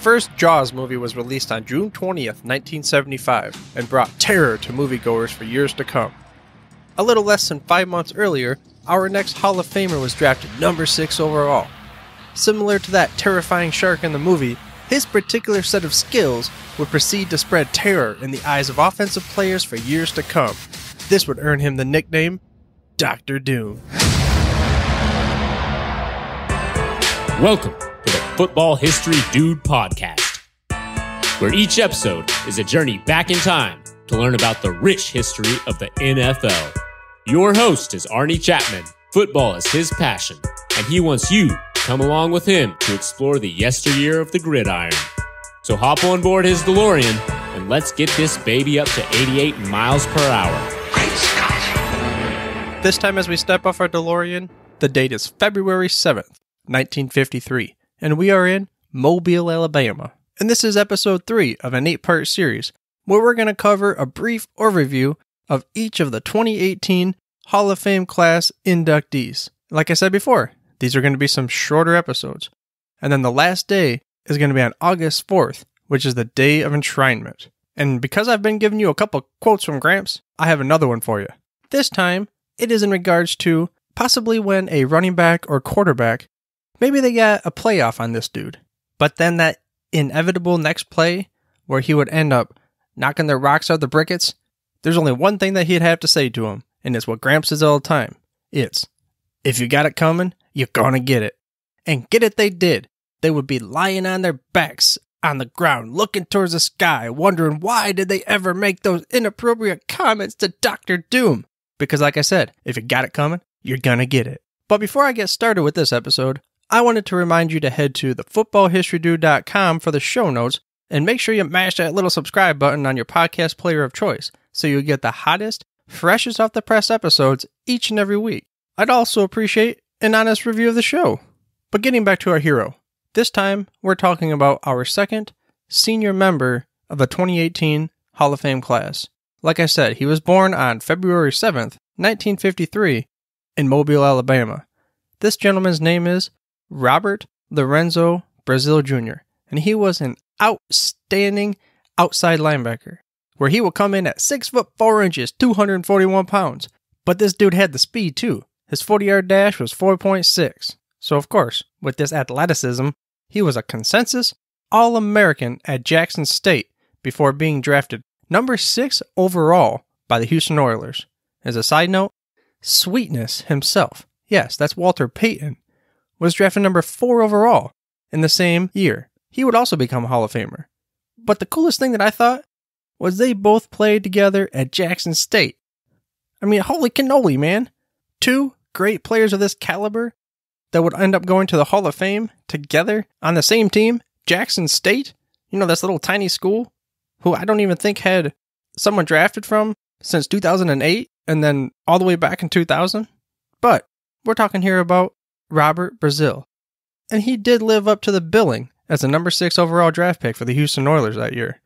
first Jaws movie was released on June 20th, 1975, and brought terror to moviegoers for years to come. A little less than five months earlier, our next Hall of Famer was drafted number 6 overall. Similar to that terrifying shark in the movie, his particular set of skills would proceed to spread terror in the eyes of offensive players for years to come. This would earn him the nickname Dr. Doom. Welcome Football History Dude podcast, where each episode is a journey back in time to learn about the rich history of the NFL. Your host is Arnie Chapman. Football is his passion, and he wants you to come along with him to explore the yesteryear of the gridiron. So hop on board his DeLorean and let's get this baby up to 88 miles per hour. Great Scott. This time, as we step off our DeLorean, the date is February 7th, 1953 and we are in Mobile, Alabama. And this is episode 3 of an 8 part series where we're going to cover a brief overview of each of the 2018 Hall of Fame class inductees. Like I said before, these are going to be some shorter episodes. And then the last day is going to be on August 4th, which is the day of enshrinement. And because I've been giving you a couple quotes from Gramps, I have another one for you. This time, it is in regards to possibly when a running back or quarterback Maybe they get a playoff on this dude. But then that inevitable next play where he would end up knocking their rocks out the brickets, there's only one thing that he'd have to say to him, and it's what Gramps says all the time. It's, if you got it coming, you're gonna get it. And get it they did. They would be lying on their backs on the ground, looking towards the sky, wondering why did they ever make those inappropriate comments to Doctor Doom? Because like I said, if you got it coming, you're gonna get it. But before I get started with this episode, I wanted to remind you to head to thefootballhistorydude.com for the show notes and make sure you mash that little subscribe button on your podcast player of choice so you get the hottest, freshest off the press episodes each and every week. I'd also appreciate an honest review of the show. But getting back to our hero, this time we're talking about our second senior member of the 2018 Hall of Fame class. Like I said, he was born on February 7th, 1953, in Mobile, Alabama. This gentleman's name is Robert Lorenzo Brazil Jr., and he was an outstanding outside linebacker, where he would come in at 6 foot 4 inches, 241 pounds. But this dude had the speed too. His 40 yard dash was 4.6. So, of course, with this athleticism, he was a consensus All American at Jackson State before being drafted number 6 overall by the Houston Oilers. As a side note, Sweetness himself, yes, that's Walter Payton, was drafted number 4 overall in the same year. He would also become a Hall of Famer. But the coolest thing that I thought was they both played together at Jackson State. I mean, holy cannoli, man. Two great players of this caliber that would end up going to the Hall of Fame together on the same team, Jackson State, you know, this little tiny school who I don't even think had someone drafted from since 2008 and then all the way back in 2000. But we're talking here about Robert Brazil. And he did live up to the billing as the number six overall draft pick for the Houston Oilers that year.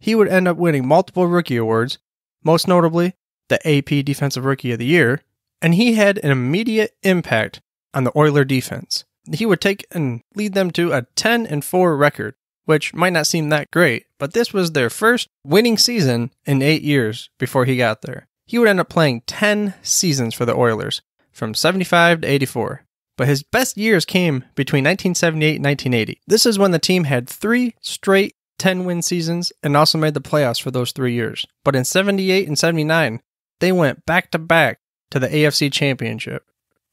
He would end up winning multiple rookie awards, most notably the AP Defensive Rookie of the Year, and he had an immediate impact on the Oiler defense. He would take and lead them to a 10 and 4 record, which might not seem that great, but this was their first winning season in 8 years before he got there. He would end up playing 10 seasons for the Oilers, from 75 to 84 but his best years came between 1978 and 1980. This is when the team had three straight 10 win seasons and also made the playoffs for those three years. But in 78 and 79, they went back to back to the AFC Championship.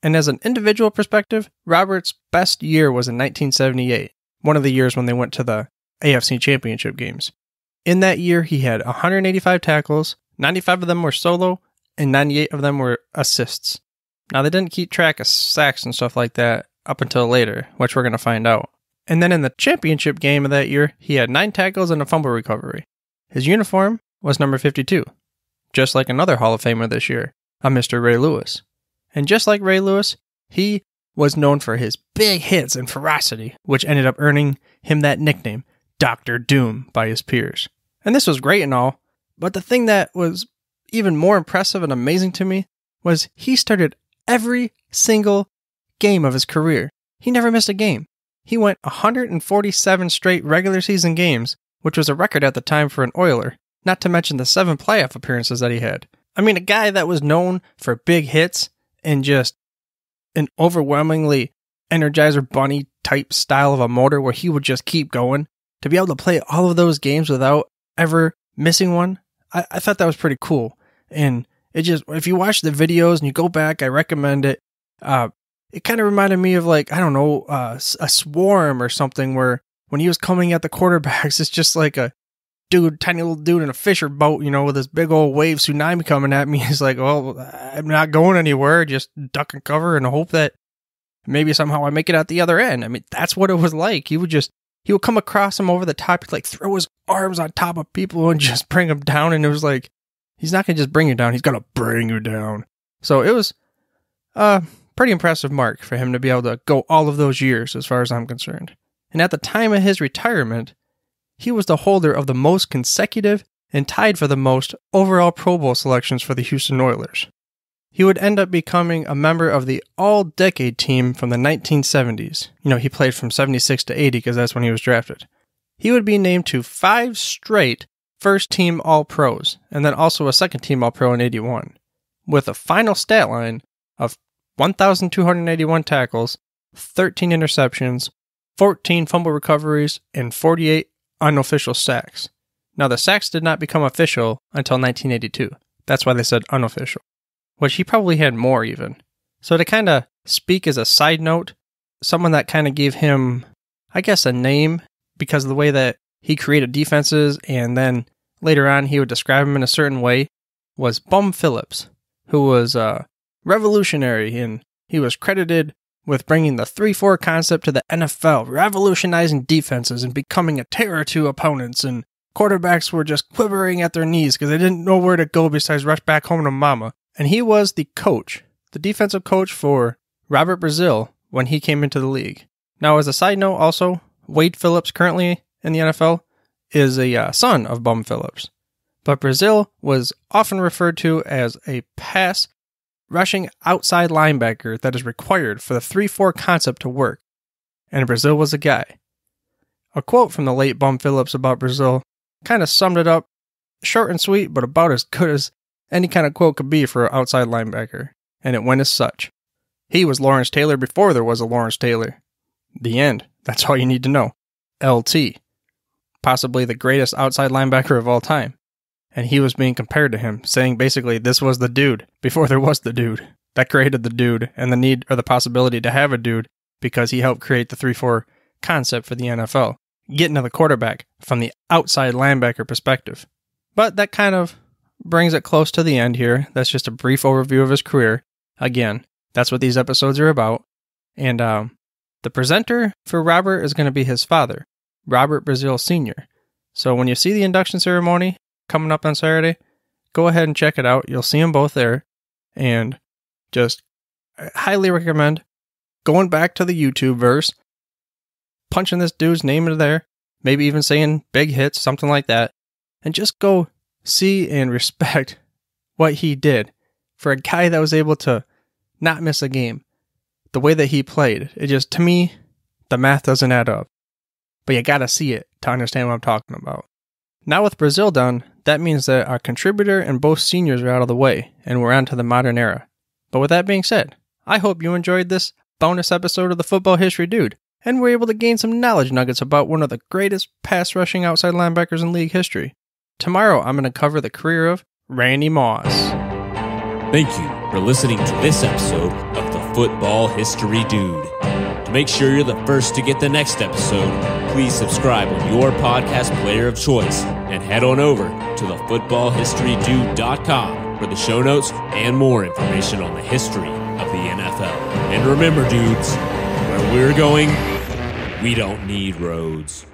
And as an individual perspective, Robert's best year was in 1978, one of the years when they went to the AFC Championship games. In that year, he had 185 tackles, 95 of them were solo, and 98 of them were assists. Now, they didn't keep track of sacks and stuff like that up until later, which we're going to find out. And then in the championship game of that year, he had nine tackles and a fumble recovery. His uniform was number 52, just like another Hall of Famer this year, a Mr. Ray Lewis. And just like Ray Lewis, he was known for his big hits and ferocity, which ended up earning him that nickname, Dr. Doom, by his peers. And this was great and all, but the thing that was even more impressive and amazing to me was he started every single game of his career. He never missed a game. He went 147 straight regular season games, which was a record at the time for an Oiler, not to mention the seven playoff appearances that he had. I mean, a guy that was known for big hits and just an overwhelmingly Energizer Bunny type style of a motor where he would just keep going. To be able to play all of those games without ever missing one, I, I thought that was pretty cool. And it just if you watch the videos and you go back, I recommend it. Uh, it kind of reminded me of like I don't know uh, a swarm or something where when he was coming at the quarterbacks, it's just like a dude, tiny little dude in a fisher boat, you know, with this big old wave tsunami coming at me. He's like, well, I'm not going anywhere. Just duck and cover and hope that maybe somehow I make it out the other end. I mean, that's what it was like. He would just he would come across him over the top, he'd like throw his arms on top of people and just bring them down. And it was like He's not going to just bring you down. He's going to bring you down. So it was a pretty impressive mark for him to be able to go all of those years, as far as I'm concerned. And at the time of his retirement, he was the holder of the most consecutive and tied for the most overall Pro Bowl selections for the Houston Oilers. He would end up becoming a member of the all decade team from the 1970s. You know, he played from 76 to 80 because that's when he was drafted. He would be named to five straight first team All Pros, and then also a second team All Pro in 81, with a final stat line of 1,281 tackles, 13 interceptions, 14 fumble recoveries, and 48 unofficial sacks. Now, the sacks did not become official until 1982. That's why they said unofficial, which he probably had more even. So, to kind of speak as a side note, someone that kind of gave him, I guess, a name because of the way that he created defenses and then later on he would describe him in a certain way, was Bum Phillips, who was a uh, revolutionary and he was credited with bringing the 3 4 concept to the NFL, revolutionizing defenses and becoming a terror to opponents. And quarterbacks were just quivering at their knees because they didn't know where to go besides rush back home to mama. And he was the coach, the defensive coach for Robert Brazil when he came into the league. Now, as a side note, also, Wade Phillips currently in the NFL is a uh, son of Bum Phillips. But Brazil was often referred to as a pass rushing outside linebacker that is required for the 3 4 concept to work, and Brazil was a guy. A quote from the late Bum Phillips about Brazil kind of summed it up short and sweet, but about as good as any kind of quote could be for an outside linebacker, and it went as such. He was Lawrence Taylor before there was a Lawrence Taylor. The end. That's all you need to know. LT possibly the greatest outside linebacker of all time. And he was being compared to him, saying basically this was the dude before there was the dude. That created the dude and the need or the possibility to have a dude because he helped create the 3 4 concept for the NFL, getting to the quarterback from the outside linebacker perspective. But that kind of brings it close to the end here. That's just a brief overview of his career. Again, that's what these episodes are about. And um, the presenter for Robert is going to be his father, Robert Brazil Sr. So when you see the induction ceremony coming up on Saturday, go ahead and check it out. You'll see them both there. And just uh, highly recommend going back to the YouTube verse, punching this dude's name into there, maybe even saying big hits, something like that, and just go see and respect what he did for a guy that was able to not miss a game. The way that he played, it just, to me, the math doesn't add up but you gotta see it to understand what I'm talking about. Now, with Brazil done, that means that our contributor and both seniors are out of the way, and we're on to the modern era. But with that being said, I hope you enjoyed this bonus episode of the Football History Dude, and were able to gain some knowledge nuggets about one of the greatest pass rushing outside linebackers in league history. Tomorrow, I'm going to cover the career of Randy Moss. Thank you for listening to this episode of the Football History Dude make sure you're the first to get the next episode, please subscribe on your podcast player of choice and head on over to thefootballhistorydude.com for the show notes and more information on the history of the NFL. And remember, dudes, where we're going, we don't need roads.